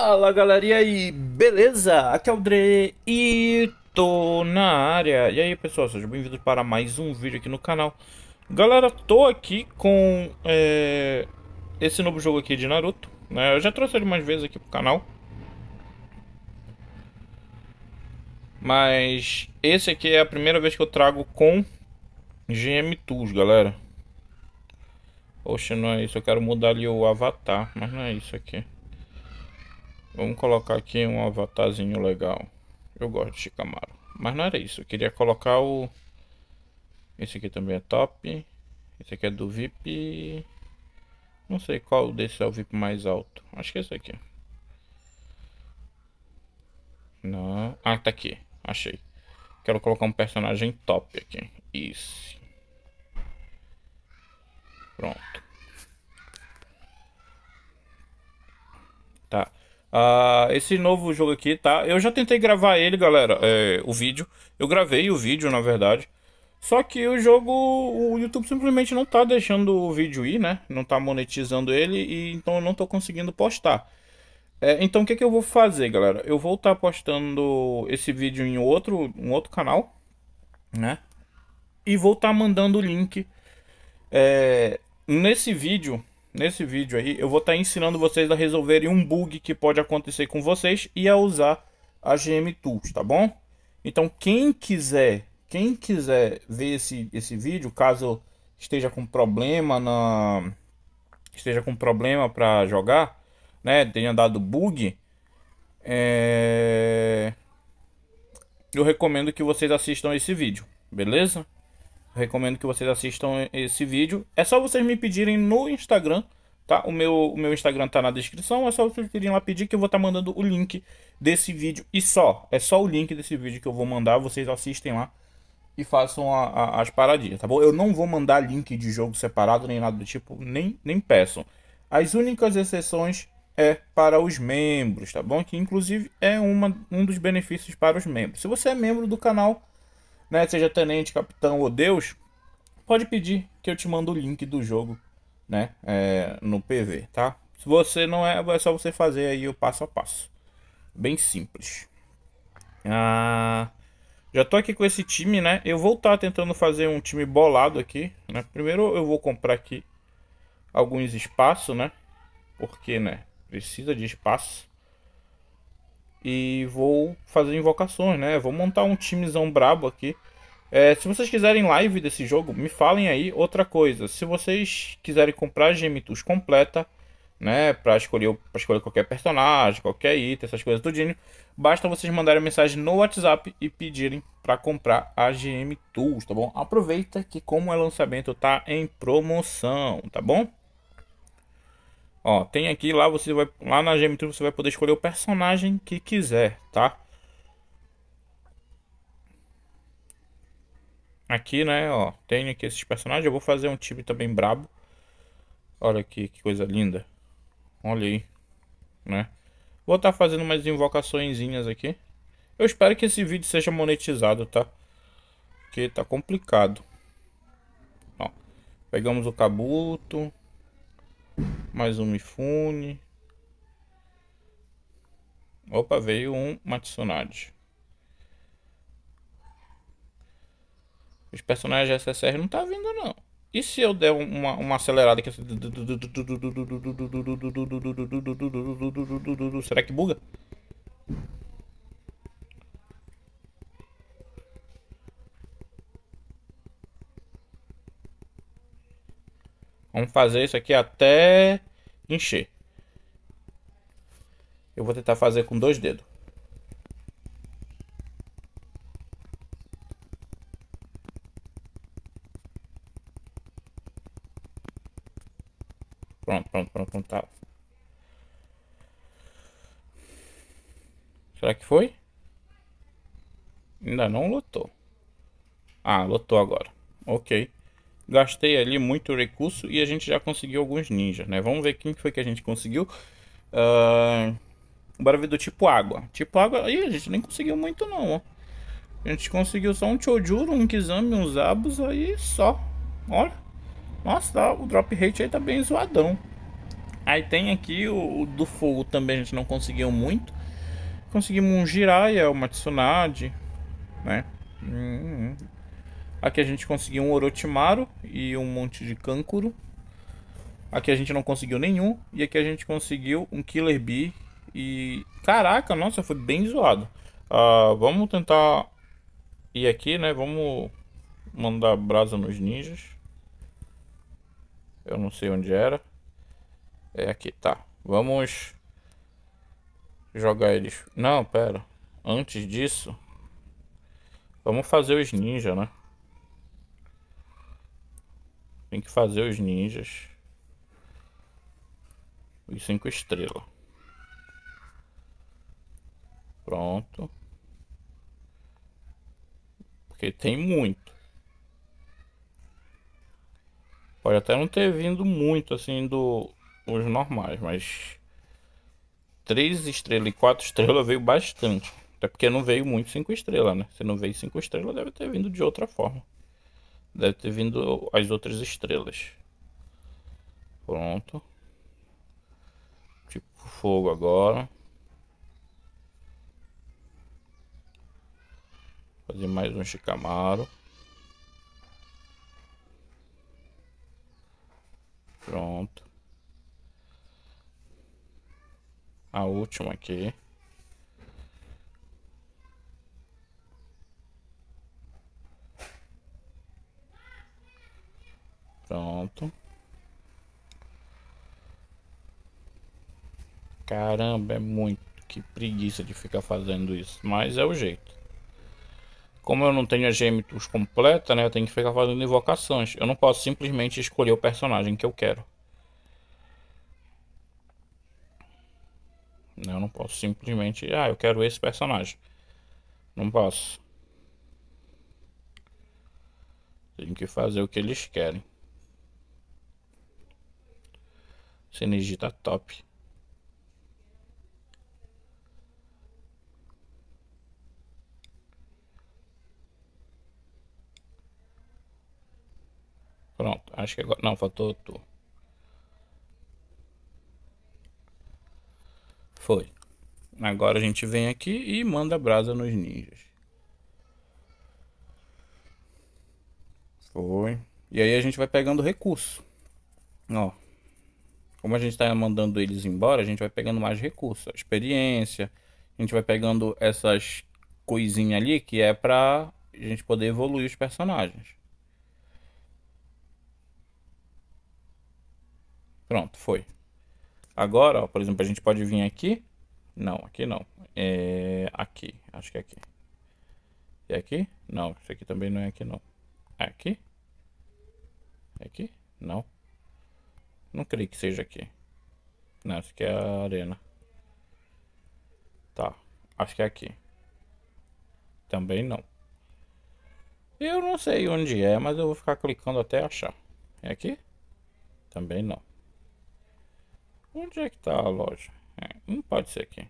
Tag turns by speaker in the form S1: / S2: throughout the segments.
S1: Fala galera, e aí, beleza? Aqui é o Dre e tô na área. E aí pessoal, sejam bem-vindos para mais um vídeo aqui no canal. Galera, tô aqui com é, esse novo jogo aqui de Naruto. Né? Eu já trouxe ele mais vezes aqui pro canal. Mas esse aqui é a primeira vez que eu trago com GM Tools, galera. Oxe, não é isso, eu quero mudar ali o avatar, mas não é isso aqui. Vamos colocar aqui um avatarzinho legal. Eu gosto de Shikamaru. Mas não era isso. Eu queria colocar o... Esse aqui também é top. Esse aqui é do VIP... Não sei qual desse é o VIP mais alto. Acho que é esse aqui. Não. Ah, tá aqui. Achei. Quero colocar um personagem top aqui. Isso. Pronto. Uh, esse novo jogo aqui, tá? Eu já tentei gravar ele, galera, é, o vídeo. Eu gravei o vídeo, na verdade. Só que o jogo, o YouTube simplesmente não tá deixando o vídeo ir, né? Não tá monetizando ele, e então eu não tô conseguindo postar. É, então o que, que eu vou fazer, galera? Eu vou estar tá postando esse vídeo em outro, um outro canal, né? E vou estar tá mandando o link é, nesse vídeo nesse vídeo aí eu vou estar tá ensinando vocês a resolverem um bug que pode acontecer com vocês e a usar a GM Tools, tá bom? Então quem quiser, quem quiser ver esse, esse vídeo, caso esteja com problema na esteja com problema para jogar, né, tenha dado bug, é... eu recomendo que vocês assistam esse vídeo, beleza? recomendo que vocês assistam esse vídeo. É só vocês me pedirem no Instagram, tá? O meu, o meu Instagram tá na descrição, é só vocês pedirem lá pedir que eu vou estar tá mandando o link desse vídeo. E só, é só o link desse vídeo que eu vou mandar, vocês assistem lá e façam a, a, as paradinhas, tá bom? Eu não vou mandar link de jogo separado nem nada do tipo, nem, nem peçam. As únicas exceções é para os membros, tá bom? Que inclusive é uma, um dos benefícios para os membros. Se você é membro do canal, né, seja tenente, capitão ou deus, pode pedir que eu te mando o link do jogo, né, é, no PV, tá? Se você não é, é só você fazer aí o passo a passo. Bem simples. Ah, já tô aqui com esse time, né? Eu vou estar tá tentando fazer um time bolado aqui, né? Primeiro eu vou comprar aqui alguns espaços, né? Porque, né? Precisa de espaço e vou fazer invocações, né? Vou montar um timezão brabo aqui. É, se vocês quiserem live desse jogo, me falem aí outra coisa. Se vocês quiserem comprar a Gemitus completa, né, para escolher, pra escolher qualquer personagem, qualquer item, essas coisas do tudinho, basta vocês mandarem mensagem no WhatsApp e pedirem para comprar a GM Tools, tá bom? Aproveita que como é lançamento tá em promoção, tá bom? Ó, tem aqui lá você vai lá na GMTube você vai poder escolher o personagem que quiser, tá? Aqui, né, ó, tem aqui esses personagens, eu vou fazer um time também brabo. Olha aqui que coisa linda. Olha aí, né? Vou estar tá fazendo umas invocaçõezinhas aqui. Eu espero que esse vídeo seja monetizado, tá? Porque tá complicado. Ó, pegamos o Kabuto. Mais um Mifune. Opa, veio um Matsunade. Os personagens SSR não tá vindo não. E se eu der uma, uma acelerada aqui? Assim, será que buga? Vamos fazer isso aqui até encher. Eu vou tentar fazer com dois dedos. Pronto, pronto, pronto, pronto, tá. Será que foi? Ainda não lotou. Ah, lotou agora. Ok gastei ali muito recurso e a gente já conseguiu alguns ninjas, né? Vamos ver quem foi que a gente conseguiu. Uh, bora ver do tipo água. Tipo água, aí a gente nem conseguiu muito não, ó. A gente conseguiu só um Chojuro, um Kizami, uns Abus aí só. Olha. Nossa, tá, o drop rate aí tá bem zoadão. Aí tem aqui o, o do fogo também, a gente não conseguiu muito. Conseguimos um Jiraiya, uma Tsunade, né? Hum, hum. Aqui a gente conseguiu um Orochimaru e um monte de Kankuro. Aqui a gente não conseguiu nenhum. E aqui a gente conseguiu um Killer Bee. E caraca, nossa, foi bem zoado. Uh, vamos tentar ir aqui, né? Vamos mandar brasa nos ninjas. Eu não sei onde era. É aqui, tá. Vamos jogar eles. Não, pera. Antes disso, vamos fazer os ninjas, né? Tem que fazer os ninjas. Os cinco estrelas. Pronto. Porque tem muito. Pode até não ter vindo muito assim do os normais, mas três estrelas e quatro estrelas veio bastante. Até porque não veio muito cinco estrelas, né? Se não veio cinco estrelas, deve ter vindo de outra forma. Deve ter vindo as outras estrelas. Pronto. Tipo fogo agora. Fazer mais um chicamaro. Pronto. A última aqui. Pronto. Caramba, é muito. Que preguiça de ficar fazendo isso. Mas é o jeito. Como eu não tenho a gemitus completa, né? Eu tenho que ficar fazendo invocações. Eu não posso simplesmente escolher o personagem que eu quero. Eu não posso simplesmente... Ah, eu quero esse personagem. Não posso. Tenho que fazer o que eles querem. Essa energia tá top. Pronto, acho que agora... Não, faltou tu. Foi. Agora a gente vem aqui e manda brasa nos ninjas. Foi. E aí a gente vai pegando recurso. Ó, como a gente está mandando eles embora, a gente vai pegando mais recursos, experiência, a gente vai pegando essas coisinhas ali que é pra a gente poder evoluir os personagens. Pronto, foi. Agora, ó, por exemplo, a gente pode vir aqui. Não, aqui não. É aqui, acho que é aqui. E é aqui? Não, isso aqui também não é aqui não. É aqui? É aqui? Não. Não creio que seja aqui. Não, acho que é a arena. Tá, acho que é aqui. Também não. Eu não sei onde é, mas eu vou ficar clicando até achar. É aqui? Também não. Onde é que tá a loja? É, não hum, pode ser aqui.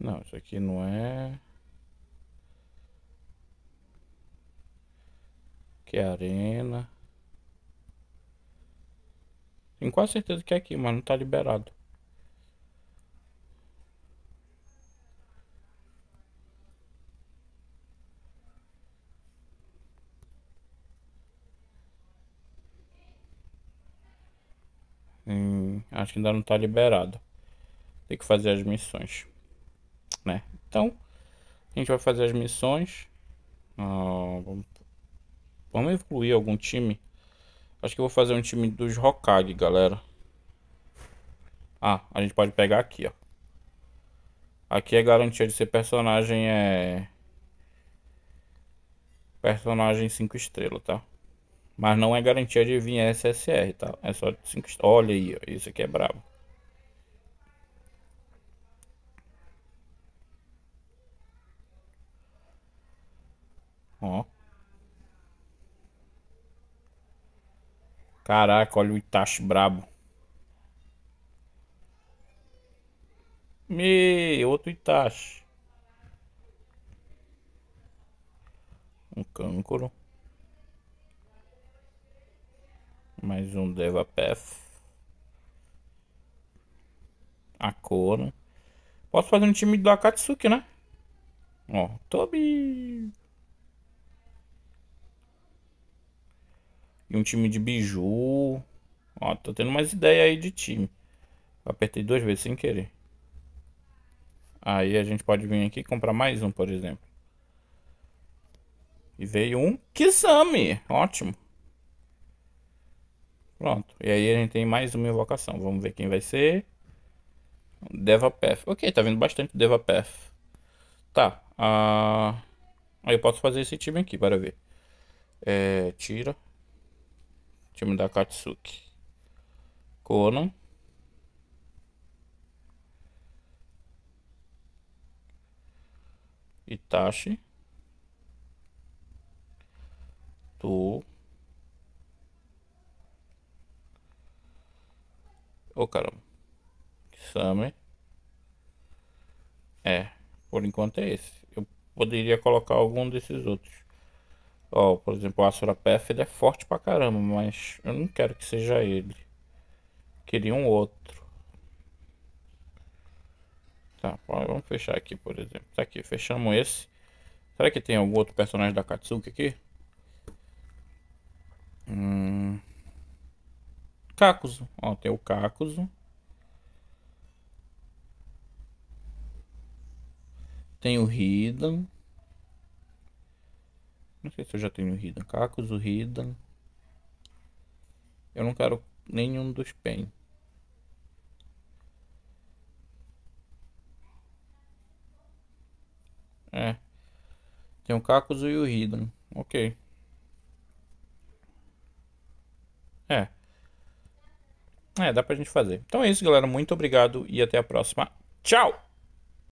S1: Não, isso aqui não é... Aqui é arena. Tenho quase certeza que é aqui, mas não tá liberado. Hum, acho que ainda não tá liberado. Tem que fazer as missões. Né? Então, a gente vai fazer as missões. Ah, vamos Vamos evoluir algum time? Acho que eu vou fazer um time dos Hokage, galera. Ah, a gente pode pegar aqui, ó. Aqui é garantia de ser personagem é... Personagem 5 estrelas, tá? Mas não é garantia de vir SSR, tá? É só 5 estrelas. Olha aí, ó. Isso aqui é brabo. Ó. Caraca, olha o Itachi brabo. Me, outro Itachi. Um cancro. Mais um Devapeth. A cor. Né? Posso fazer um time do Akatsuki, né? Ó, Tobi. E um time de biju. Ó, tô tendo mais ideia aí de time. Eu apertei duas vezes sem querer. Aí a gente pode vir aqui e comprar mais um, por exemplo. E veio um Kisame. Ótimo. Pronto. E aí a gente tem mais uma invocação. Vamos ver quem vai ser. Devapath. Ok, tá vindo bastante Devapath. Tá. Ah, aí eu posso fazer esse time aqui, para ver. É, tira time da Katsuki. Conan. Itachi. Tu. Ô oh, caramba. Kisame. É. Por enquanto é esse. Eu poderia colocar algum desses outros. Ó, por exemplo, o Asura ele é forte pra caramba, mas eu não quero que seja ele. Queria um outro. Tá, vamos fechar aqui, por exemplo. Tá aqui, fechamos esse. Será que tem algum outro personagem da Katsuki aqui? Hum... Kakuzu. Ó, tem o Kakuzu. Tem o Hidan. Não sei se eu já tenho o Hidan. Cacos, o Hidan. Eu não quero nenhum dos Pen. É. Tem o Cacos e o Hidan. Ok. É. É, dá pra gente fazer. Então é isso, galera. Muito obrigado e até a próxima. Tchau!